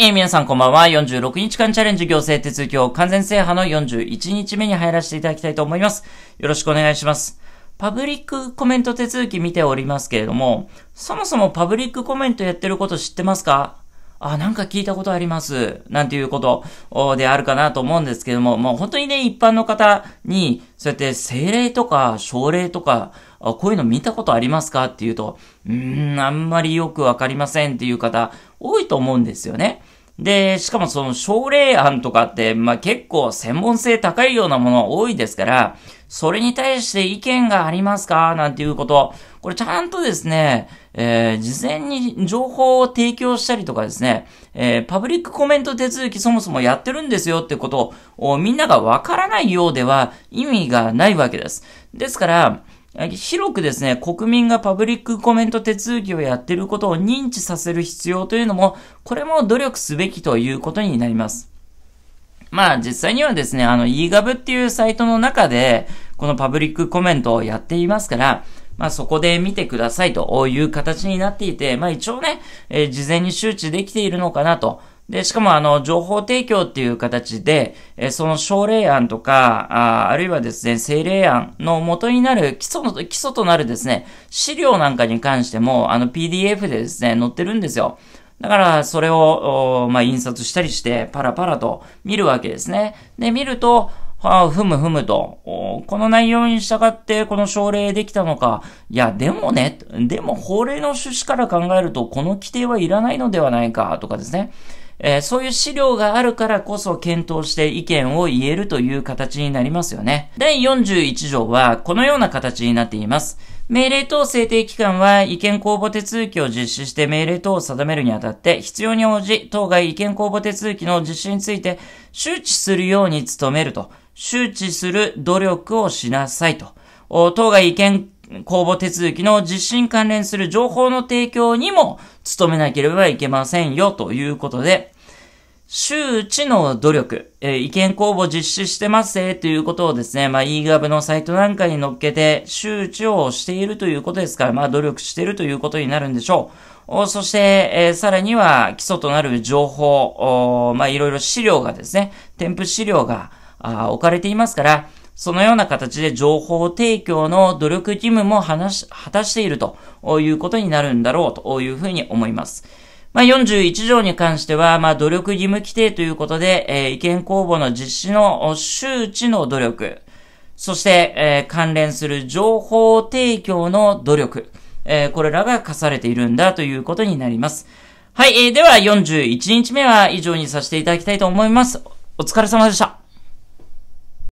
えー、皆さんこんばんは。46日間チャレンジ行政手続きを完全制覇の41日目に入らせていただきたいと思います。よろしくお願いします。パブリックコメント手続き見ておりますけれども、そもそもパブリックコメントやってること知ってますかあ、なんか聞いたことあります。なんていうことであるかなと思うんですけども、もう本当にね、一般の方に、そうやって精霊とか症例とか、こういうの見たことありますかっていうと、うーん、あんまりよくわかりませんっていう方、多いと思うんですよね。で、しかもその症例案とかって、まあ、結構専門性高いようなもの多いですから、それに対して意見がありますかなんていうこと。これちゃんとですね、えー、事前に情報を提供したりとかですね、えー、パブリックコメント手続きそもそもやってるんですよってことをみんながわからないようでは意味がないわけです。ですから、広くですね、国民がパブリックコメント手続きをやっていることを認知させる必要というのも、これも努力すべきということになります。まあ実際にはですね、あの eGov っていうサイトの中で、このパブリックコメントをやっていますから、まあそこで見てくださいという形になっていて、まあ一応ね、えー、事前に周知できているのかなとで、しかもあの、情報提供っていう形で、えその省令案とか、ああるいはですね、政令案の元になる基礎の、基礎となるですね、資料なんかに関しても、あの、PDF でですね、載ってるんですよ。だから、それを、まあ、印刷したりして、パラパラと見るわけですね。で、見ると、はあ、ふむふむと、この内容に従ってこの省令できたのか、いや、でもね、でも法令の趣旨から考えると、この規定はいらないのではないか、とかですね。えー、そういう資料があるからこそ検討して意見を言えるという形になりますよね。第41条はこのような形になっています。命令等制定機関は意見公募手続きを実施して命令等を定めるにあたって必要に応じ当該意見公募手続きの実施について周知するように努めると。周知する努力をしなさいと。当該意見公募手続きの実施に関連する情報の提供にも努めなければいけませんよということで、周知の努力、えー、意見公募実施してます、えということをですね、まあ eGov のサイトなんかに乗っけて周知をしているということですから、まあ努力しているということになるんでしょう。そして、えー、さらには基礎となる情報、まあいろいろ資料がですね、添付資料が置かれていますから、そのような形で情報提供の努力義務も果たしているということになるんだろうというふうに思います。まあ、41条に関しては、まあ、努力義務規定ということで、えー、意見公募の実施の周知の努力、そして、えー、関連する情報提供の努力、えー、これらが課されているんだということになります。はい、えー、では41日目は以上にさせていただきたいと思います。お疲れ様でした。